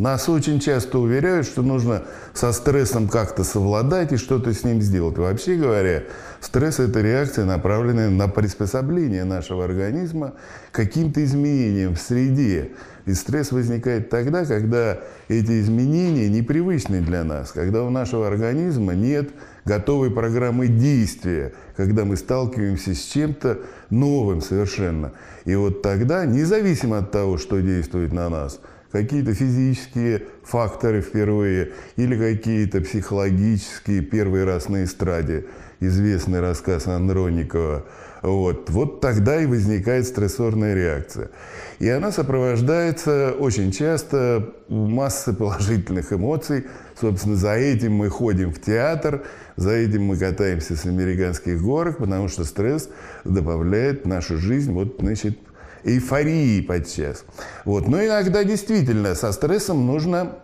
Нас очень часто уверяют, что нужно со стрессом как-то совладать и что-то с ним сделать. Вообще говоря, стресс – это реакция, направленная на приспособление нашего организма к каким-то изменениям в среде. И стресс возникает тогда, когда эти изменения непривычны для нас, когда у нашего организма нет готовой программы действия, когда мы сталкиваемся с чем-то новым совершенно. И вот тогда, независимо от того, что действует на нас – какие-то физические факторы впервые или какие-то психологические первый раз на эстраде, известный рассказ Андроникова. Вот. вот тогда и возникает стрессорная реакция. И она сопровождается очень часто массой положительных эмоций. Собственно, за этим мы ходим в театр, за этим мы катаемся с американских горок, потому что стресс добавляет в нашу жизнь вот, значит, эйфории подчас. Вот. Но иногда действительно со стрессом нужно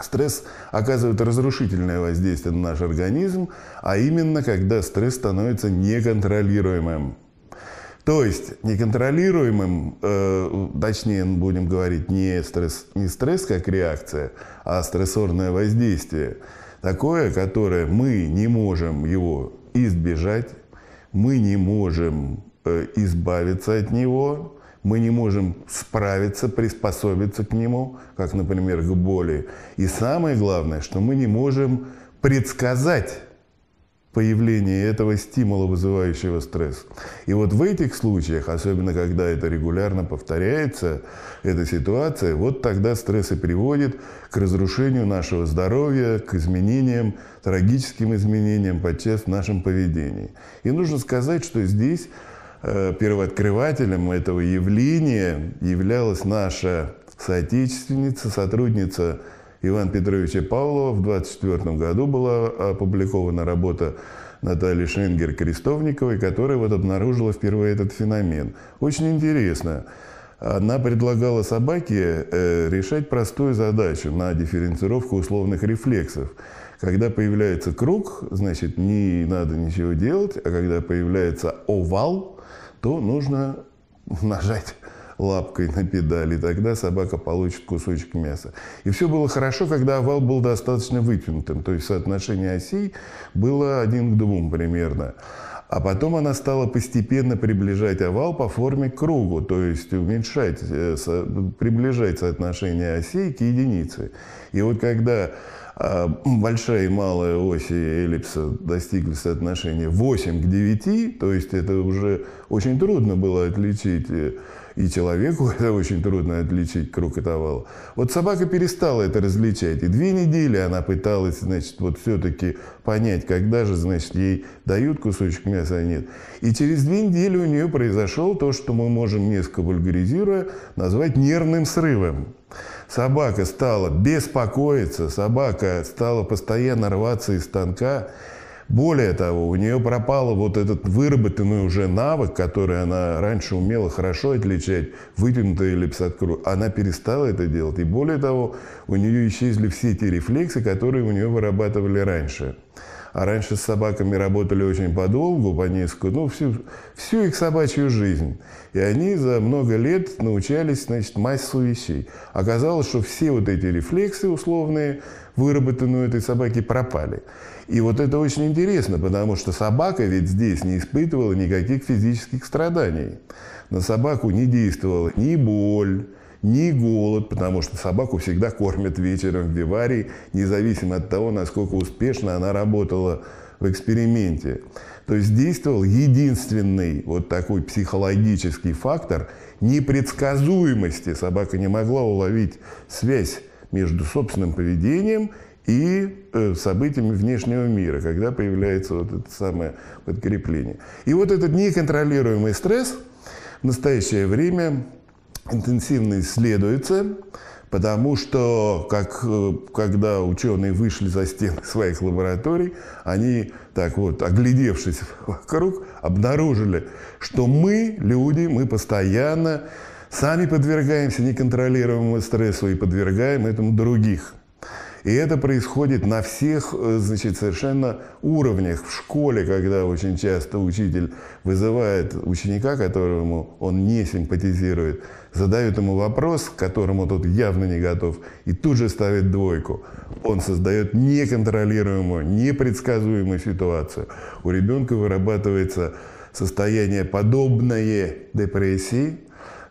Стресс оказывает разрушительное воздействие на наш организм, а именно когда стресс становится неконтролируемым. То есть неконтролируемым, э, точнее будем говорить, не стресс, не стресс как реакция, а стрессорное воздействие. Такое, которое мы не можем его избежать, мы не можем э, избавиться от него, мы не можем справиться, приспособиться к нему, как, например, к боли. И самое главное, что мы не можем предсказать появление этого стимула, вызывающего стресс. И вот в этих случаях, особенно когда это регулярно повторяется, эта ситуация, вот тогда стресс и приводит к разрушению нашего здоровья, к изменениям, трагическим изменениям подчас в нашем поведении. И нужно сказать, что здесь Э, первооткрывателем этого явления являлась наша соотечественница, сотрудница Ивана Петровича Павлова. В 1924 году была опубликована работа Натальи Шенгер-Крестовниковой, которая вот обнаружила впервые этот феномен. Очень интересно. Она предлагала собаке э, решать простую задачу на дифференцировку условных рефлексов – когда появляется круг, значит, не надо ничего делать, а когда появляется овал, то нужно нажать лапкой на педаль, и тогда собака получит кусочек мяса. И все было хорошо, когда овал был достаточно вытянутым, то есть соотношение осей было один к двум примерно. А потом она стала постепенно приближать овал по форме к кругу, то есть уменьшать, э, приближать соотношение осей к единице. И вот когда а, большая и малая оси эллипса достигли соотношения 8 к 9, то есть это уже очень трудно было отличить э, и человеку это очень трудно отличить круг от овала. Вот собака перестала это различать. И две недели она пыталась, значит, вот все-таки понять, когда же, значит, ей дают кусочек мяса, а нет. И через две недели у нее произошло то, что мы можем, несколько вульгаризируя, назвать нервным срывом. Собака стала беспокоиться, собака стала постоянно рваться из станка, более того, у нее пропал вот этот выработанный уже навык, который она раньше умела хорошо отличать, вытянутая эллипс от круга. Она перестала это делать. И более того, у нее исчезли все те рефлексы, которые у нее вырабатывали раньше. А раньше с собаками работали очень подолгу, по несколько, ну, всю, всю их собачью жизнь. И они за много лет научались, значит, массу вещей. Оказалось, что все вот эти рефлексы условные, выработанные у этой собаки, пропали. И вот это очень интересно, потому что собака ведь здесь не испытывала никаких физических страданий. На собаку не действовала ни боль, ни голод, потому что собаку всегда кормят вечером в виварии, независимо от того, насколько успешно она работала в эксперименте. То есть действовал единственный вот такой психологический фактор непредсказуемости. Собака не могла уловить связь между собственным поведением и э, событиями внешнего мира, когда появляется вот это самое подкрепление. И вот этот неконтролируемый стресс в настоящее время интенсивно исследуется, потому что как, э, когда ученые вышли за стены своих лабораторий, они, так вот, оглядевшись вокруг, обнаружили, что мы, люди, мы постоянно сами подвергаемся неконтролируемому стрессу и подвергаем этому других. И это происходит на всех э, значит, совершенно уровнях. В школе, когда очень часто учитель вызывает ученика, которому он не симпатизирует, задает ему вопрос, к которому тот явно не готов, и тут же ставит двойку. Он создает неконтролируемую, непредсказуемую ситуацию. У ребенка вырабатывается состояние подобное депрессии,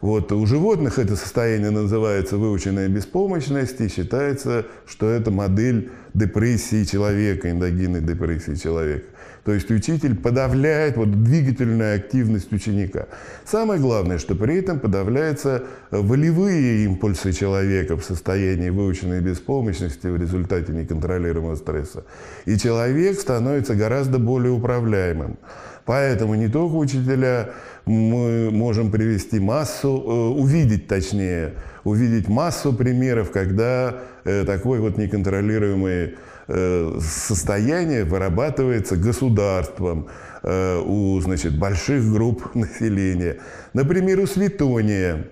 вот у животных это состояние называется выученная беспомощность и считается, что это модель депрессии человека, эндогенной депрессии человека. То есть учитель подавляет вот, двигательную активность ученика. Самое главное, что при этом подавляются э, волевые импульсы человека в состоянии выученной беспомощности в результате неконтролируемого стресса. И человек становится гораздо более управляемым. Поэтому не только учителя мы можем привести массу, э, увидеть точнее, увидеть массу примеров, когда Э, такое вот неконтролируемое э, состояние вырабатывается государством э, у значит, больших групп населения. Например, у Светония,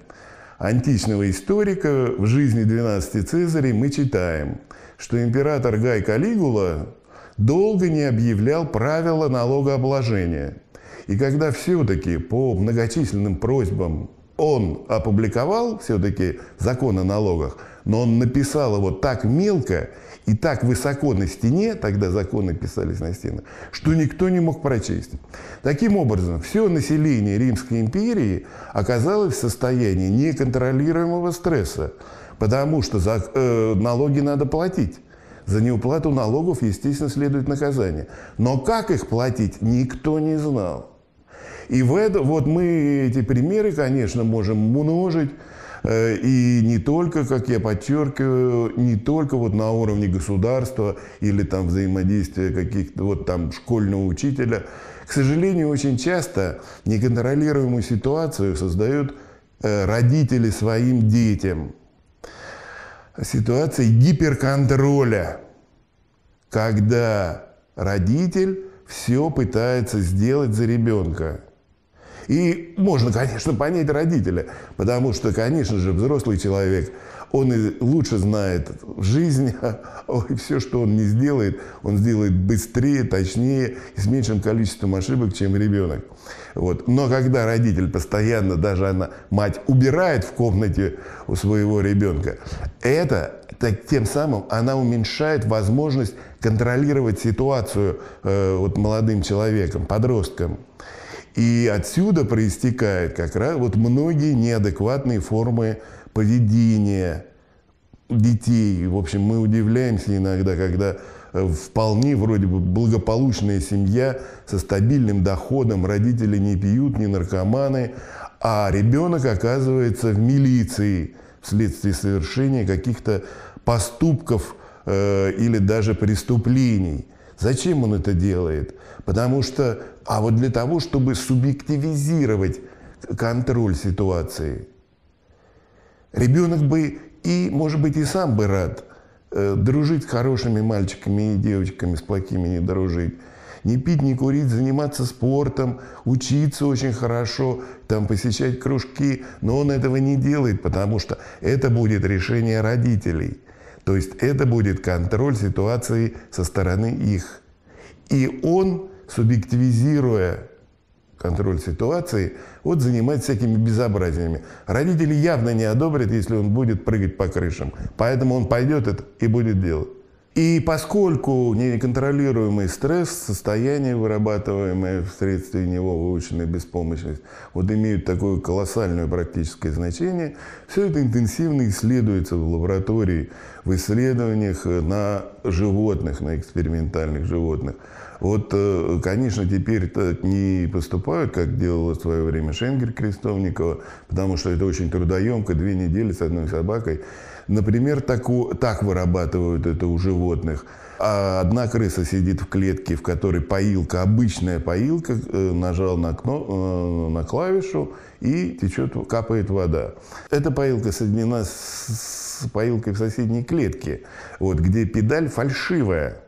античного историка, в жизни 12 Цезарей мы читаем, что император Гай Калигула долго не объявлял правила налогообложения. И когда все-таки по многочисленным просьбам он опубликовал все-таки закон о налогах, но он написал его так мелко и так высоко на стене, тогда законы писались на стенах, что никто не мог прочесть. Таким образом, все население Римской империи оказалось в состоянии неконтролируемого стресса, потому что за, э, налоги надо платить. За неуплату налогов, естественно, следует наказание. Но как их платить, никто не знал. И в это, вот мы эти примеры, конечно, можем множить. Э, и не только, как я подчеркиваю, не только вот на уровне государства или там взаимодействия каких-то вот там школьного учителя. К сожалению, очень часто неконтролируемую ситуацию создают э, родители своим детям. Ситуация гиперконтроля, когда родитель все пытается сделать за ребенка. И можно, конечно, понять родителя, потому что, конечно же, взрослый человек, он и лучше знает жизнь, и все, что он не сделает, он сделает быстрее, точнее и с меньшим количеством ошибок, чем ребенок. Вот. Но когда родитель постоянно, даже она, мать, убирает в комнате у своего ребенка, это так, тем самым она уменьшает возможность контролировать ситуацию э, вот молодым человеком, подростком. И отсюда проистекает как раз вот многие неадекватные формы поведения детей. В общем, мы удивляемся иногда, когда э, вполне вроде бы благополучная семья со стабильным доходом, родители не пьют, не наркоманы, а ребенок оказывается в милиции вследствие совершения каких-то поступков э, или даже преступлений. Зачем он это делает? Потому что, а вот для того, чтобы субъективизировать контроль ситуации. Ребенок бы и, может быть, и сам бы рад э, дружить с хорошими мальчиками и девочками, с плохими не дружить. Не пить, не курить, заниматься спортом, учиться очень хорошо, там посещать кружки. Но он этого не делает, потому что это будет решение родителей – то есть это будет контроль ситуации со стороны их. И он, субъективизируя контроль ситуации, вот занимается всякими безобразиями. Родители явно не одобрят, если он будет прыгать по крышам. Поэтому он пойдет это и будет делать. И поскольку неконтролируемый стресс, состояние, вырабатываемое вследствие него выученная беспомощность, вот имеют такое колоссальное практическое значение, все это интенсивно исследуется в лаборатории, в исследованиях э, на животных, на экспериментальных животных. Вот, э, конечно, теперь не поступают, как делала в свое время Шенгер Крестовникова, потому что это очень трудоемко, две недели с одной собакой. Например, так, так вырабатывают это у животных. А одна крыса сидит в клетке, в которой поилка, обычная поилка, э, нажал на, кно, э, на клавишу и течет, капает вода. Эта поилка соединена с поилкой в соседней клетке, вот, где педаль фальшивая.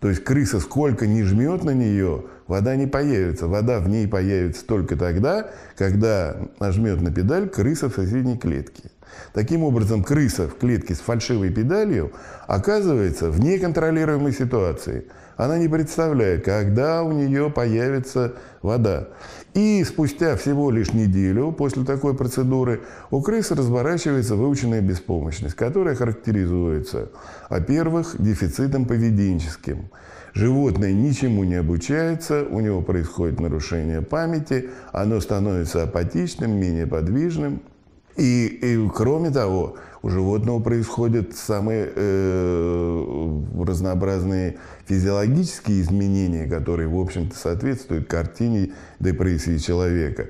То есть крыса сколько не жмет на нее, вода не появится. Вода в ней появится только тогда, когда нажмет на педаль крыса в соседней клетке. Таким образом, крыса в клетке с фальшивой педалью оказывается в неконтролируемой ситуации. Она не представляет, когда у нее появится вода. И спустя всего лишь неделю после такой процедуры у крысы разворачивается выученная беспомощность, которая характеризуется, во-первых, дефицитом поведенческим. Животное ничему не обучается, у него происходит нарушение памяти, оно становится апатичным, менее подвижным, и, и кроме того, у животного происходят самые э, разнообразные физиологические изменения, которые, в общем-то, соответствуют картине депрессии человека.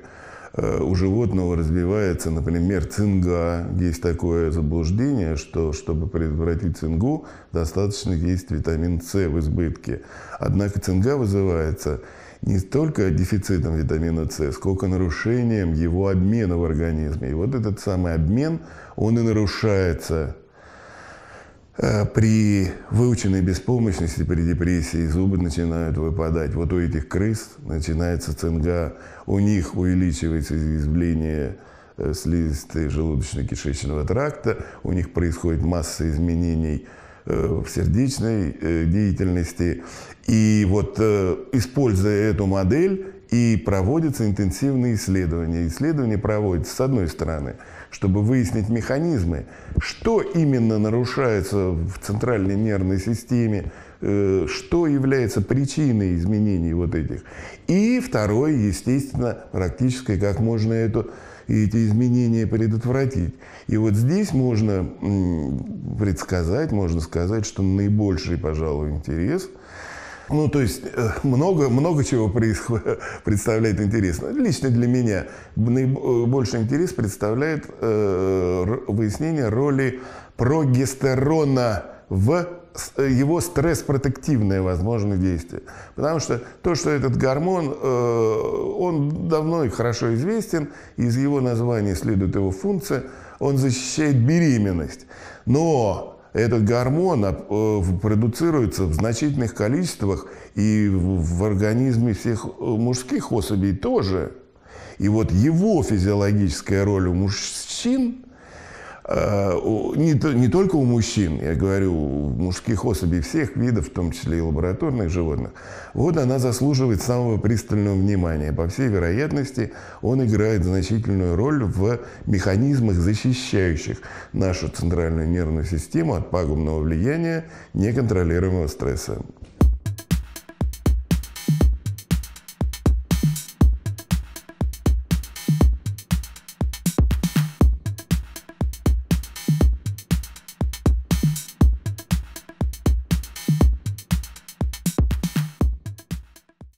Э, у животного развивается, например, цинга. Есть такое заблуждение, что чтобы предотвратить цингу, достаточно есть витамин С в избытке. Однако цинга вызывается не столько дефицитом витамина С, сколько нарушением его обмена в организме. И вот этот самый обмен, он и нарушается э, при выученной беспомощности, при депрессии зубы начинают выпадать. Вот у этих крыс начинается цинга, у них увеличивается изъязвление э, слизистой желудочно-кишечного тракта, у них происходит масса изменений – Э, в сердечной э, деятельности. И вот э, используя эту модель, и проводятся интенсивные исследования. Исследования проводятся, с одной стороны, чтобы выяснить механизмы, что именно нарушается в центральной нервной системе, что является причиной изменений вот этих. И второе, естественно, практически, как можно эту и эти изменения предотвратить. И вот здесь можно предсказать, можно сказать, что наибольший, пожалуй, интерес ну, то есть э, много, много чего представляет интерес. Ну, лично для меня наибольший э, интерес представляет э, выяснение роли прогестерона в Э, его стресс-протективные возможные действия. Потому что то, что этот гормон, э, он давно и хорошо известен, из его названия следует его функция, он защищает беременность. Но этот гормон э, продуцируется в значительных количествах и в организме всех мужских особей тоже. И вот его физиологическая роль у мужчин – Э, не, не только у мужчин, я говорю, у мужских особей всех видов, в том числе и лабораторных животных, вот она заслуживает самого пристального внимания. По всей вероятности, он играет значительную роль в механизмах, защищающих нашу центральную нервную систему от пагубного влияния неконтролируемого стресса.